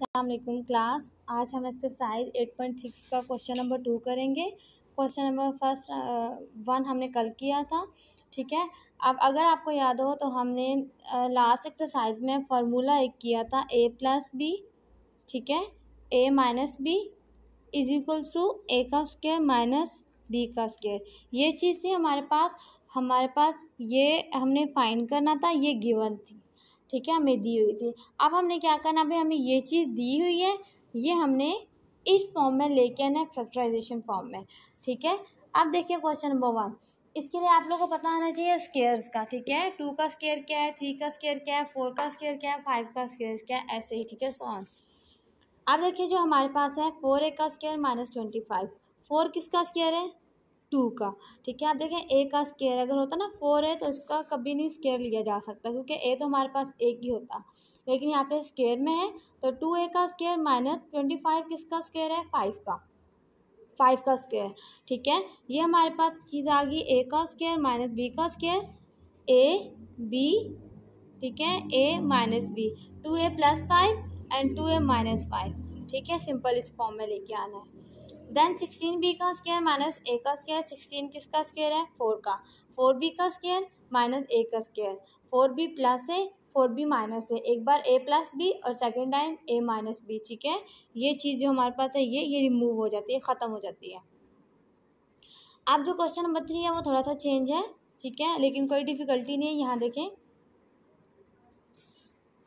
Aslam class आज हम exercise eight point six का क्वेश्चन नंबर टू करेंगे क्वेश्चन नंबर फर्स्ट वन हमने कल किया था ठीक है अब अगर आपको याद हो तो हमने लास्ट uh, एक्सरसाइज में फार्मूला एक किया था ए प्लस बी ठीक है A minus B is equal to A का स्केयर माइनस बी का स्केयर ये चीज़ थी हमारे पास हमारे पास ये हमने फाइंड करना था ये गिवन थी ठीक है हमें दी हुई थी अब हमने क्या करना भाई हमें ये चीज़ दी हुई है ये हमने इस फॉर्म में लेके आना है फैक्टराइजेशन फॉर्म में ठीक है अब देखिए क्वेश्चन नंबर वन इसके लिए आप लोगों को पता होना चाहिए स्केयर्स का ठीक है टू का स्केयर क्या है थ्री का स्केयर क्या है फोर का स्केयर क्या है फाइव का स्केयर क्या है ऐसे ही ठीक है सो अब देखिए जो हमारे पास है फोर ए का square minus twenty five four किसका स्केयर है टू का ठीक है आप देखें ए का स्केयर अगर होता ना फोर है तो इसका कभी नहीं स्केयर लिया जा सकता क्योंकि ए तो हमारे पास एक ही होता लेकिन यहाँ पे स्केयर में है तो टू ए का स्केयर माइनस ट्वेंटी फाइव किसका स्केयर है फाइव का फाइव का स्केयर ठीक है ये हमारे पास चीज़ आ गई ए का स्केयर माइनस बी का स्केयर ए बी ठीक है A minus B two A plus five and two A minus five ठीक है सिंपल इस फॉर्म में लेके आना है देन सिक्सटीन बी का स्क्वायर माइनस ए का स्क्वायर सिक्सटीन किसका स्क्वायर है फोर का फोर बी का स्क्वायर माइनस ए का स्क्वायर फोर बी प्लस है फोर बी माइनस है एक बार ए प्लस बी और second time A minus B ठीक है ये चीज़ जो हमारे पास है ये ये रिमूव हो जाती है ख़त्म हो जाती है अब जो क्वेश्चन नंबर थ्री है वो थोड़ा सा चेंज है ठीक है लेकिन कोई डिफ़िकल्टी नहीं है यहाँ देखें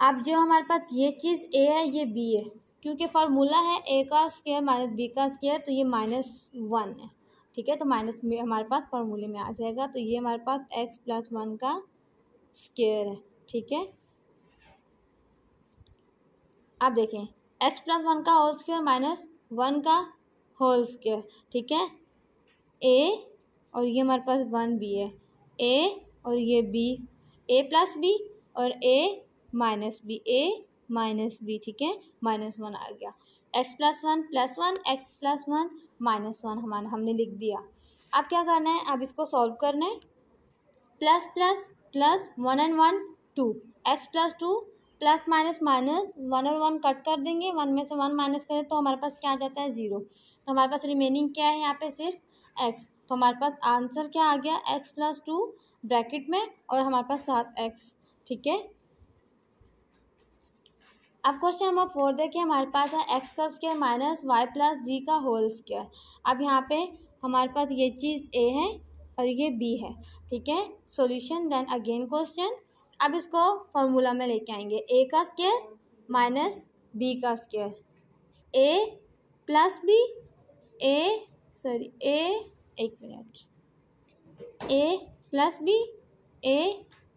अब जो हमारे पास ये चीज़ ए है ये बी है क्योंकि फार्मूला है ए का स्केयर माइनस बी का स्केयर तो ये माइनस वन है ठीक है तो माइनस हमारे पास फार्मूले में आ जाएगा तो ये हमारे पास एक्स प्लस वन का स्केयर है ठीक है आप देखें एक्स प्लस वन का होल स्केयर माइनस वन का होल स्केयर ठीक है ए और ये हमारे पास वन बी है ए और ये बी ए प्लस बी और A minus B A minus B ठीक है माइनस वन आ गया X plus one plus one X plus one minus one हमारा हमने लिख दिया अब क्या करना है अब इसको सॉल्व करना है plus plus plus one and one two X plus two plus minus minus one और वन कट कर देंगे वन में से वन माइनस करें तो हमारे पास क्या आ जाता है ज़ीरो तो हमारे पास रिमेनिंग क्या है यहाँ पे सिर्फ एक्स तो हमारे पास आंसर क्या आ गया एक्स प्लस टू ब्रैकेट में और हमारे पास सात एक्स ठीक है अब क्वेश्चन नंबर फोर देखिए हमारे पास है एक्स का square minus Y plus Z का होल स्केयर अब यहाँ पे हमारे पास ये चीज़ ए है और ये बी है ठीक है सॉल्यूशन देन अगेन क्वेश्चन अब इसको फॉर्मूला में लेके आएंगे ए का स्केयर माइनस बी का square A plus B A sorry A एक minute A plus B A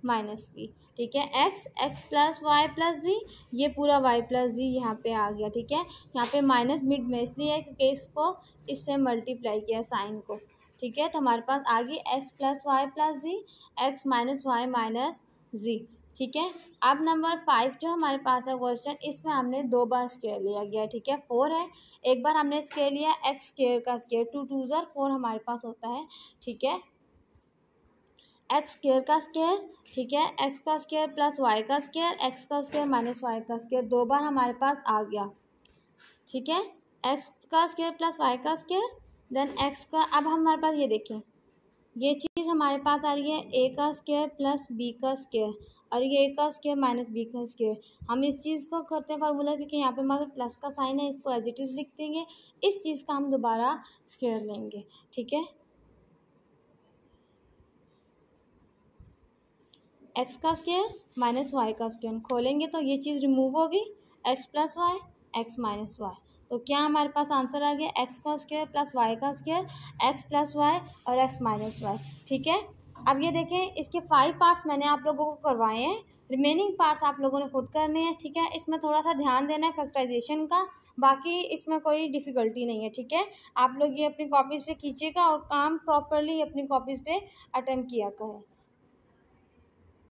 minus B ठीक है X X plus Y plus Z ये पूरा वाई प्लस जी यहाँ पे आ गया ठीक है यहाँ पे माइनस मिड में इसलिए है क्योंकि इसको इससे मल्टीप्लाई किया साइन को ठीक है तो हमारे पास आ गई X plus Y plus Z X minus Y minus Z ठीक है अब नंबर फाइव जो हमारे पास है क्वेश्चन इसमें हमने दो बार स्केयर लिया गया ठीक है फोर है एक बार हमने स्केयर लिया एक्स स्केयर का स्केयर टू टू ज़र फोर हमारे पास होता है ठीक है एक्स स्केयर का स्केयर ठीक है एक्स का स्केयर प्लस वाई का स्केयर एक्स का स्केयर माइनस वाई का स्केयर दो बार हमारे पास आ गया ठीक है एक्स का स्केयर प्लस वाई का स्केयर देन एक्स का अब हमारे पास ये देखें ये चीज़ हमारे पास आ रही है ए का स्केयर प्लस बी का स्केयर और ये ए का स्केयर माइनस बी का स्केयर हम इस चीज़ को करते हैं फार्मूला क्योंकि यहाँ पे हमारे प्लस का साइन है इसको एज इट इज़ लिख देंगे इस चीज़ का हम दोबारा स्केयर लेंगे ठीक है एक्स का स्क्वेयर माइनस वाई का स्क्वेयर खोलेंगे तो ये चीज़ रिमूव होगी X plus Y X minus Y तो क्या हमारे पास आंसर आ गया एक्स का स्क्वेयर प्लस वाई का स्क्वेयर एक्स प्लस वाई और एक्स माइनस वाई ठीक है अब ये देखें इसके फाइव पार्ट्स मैंने आप लोगों को करवाए हैं रिमेनिंग पार्ट्स आप लोगों ने खुद करने हैं ठीक है इसमें थोड़ा सा ध्यान देना है फैक्टराइजेशन का बाकी इसमें कोई डिफ़िकल्टी नहीं है ठीक है आप लोग ये अपनी कॉपीज़ पे कीजिएगा और काम प्रॉपरली अपनी कॉपीज़ पे अटेम्प्ट किया करें